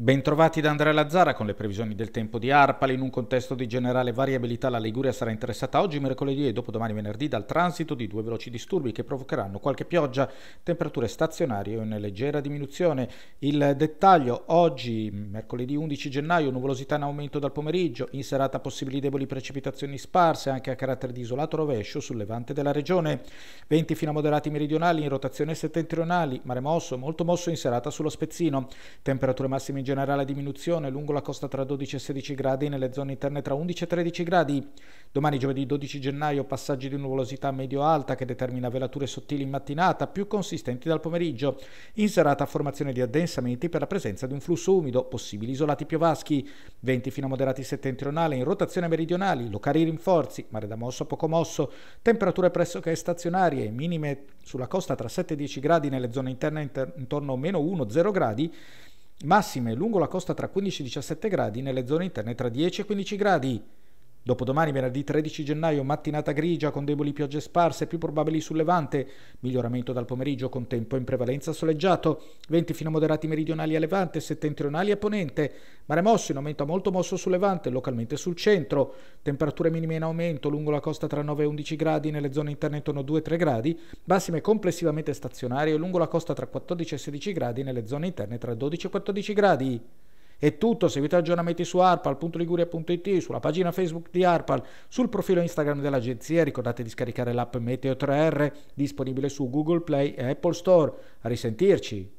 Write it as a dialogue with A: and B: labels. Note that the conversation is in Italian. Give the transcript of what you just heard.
A: Bentrovati da Andrea Lazzara con le previsioni del tempo di Arpal. In un contesto di generale variabilità la Liguria sarà interessata oggi, mercoledì e dopodomani venerdì dal transito di due veloci disturbi che provocheranno qualche pioggia, temperature stazionarie o in leggera diminuzione. Il dettaglio oggi, mercoledì 11 gennaio, nuvolosità in aumento dal pomeriggio, in serata possibili deboli precipitazioni sparse anche a carattere di isolato rovescio sul levante della regione. Venti fino a moderati meridionali in rotazione settentrionali, mare mosso, molto mosso in serata sullo Spezzino. Temperature massime in generale diminuzione lungo la costa tra 12 e 16 gradi, nelle zone interne tra 11 e 13 gradi. Domani giovedì 12 gennaio passaggi di nuvolosità medio-alta che determina velature sottili in mattinata, più consistenti dal pomeriggio. In serata formazione di addensamenti per la presenza di un flusso umido, possibili isolati piovaschi, venti fino a moderati settentrionali in rotazione meridionali, locali rinforzi, mare da mosso a poco mosso, temperature pressoché stazionarie, minime sulla costa tra 7 e 10 gradi nelle zone interne intorno a meno 1-0 gradi, Massime lungo la costa tra 15 e 17 gradi, nelle zone interne tra 10 e 15 gradi. Dopodomani, venerdì 13 gennaio, mattinata grigia con deboli piogge sparse, più probabili sul Levante, miglioramento dal pomeriggio con tempo in prevalenza soleggiato, venti fino a moderati meridionali a Levante, settentrionali a Ponente, mare mosso in aumento molto mosso sul Levante, localmente sul centro, temperature minime in aumento lungo la costa tra 9 e 11 gradi, nelle zone interne intorno 2-3 gradi, massime complessivamente stazionarie lungo la costa tra 14 e 16 gradi, nelle zone interne tra 12 e 14 gradi. È tutto, seguite aggiornamenti su arpal.liguria.it, sulla pagina Facebook di Arpal, sul profilo Instagram dell'agenzia, ricordate di scaricare l'app Meteo 3R, disponibile su Google Play e Apple Store. A risentirci!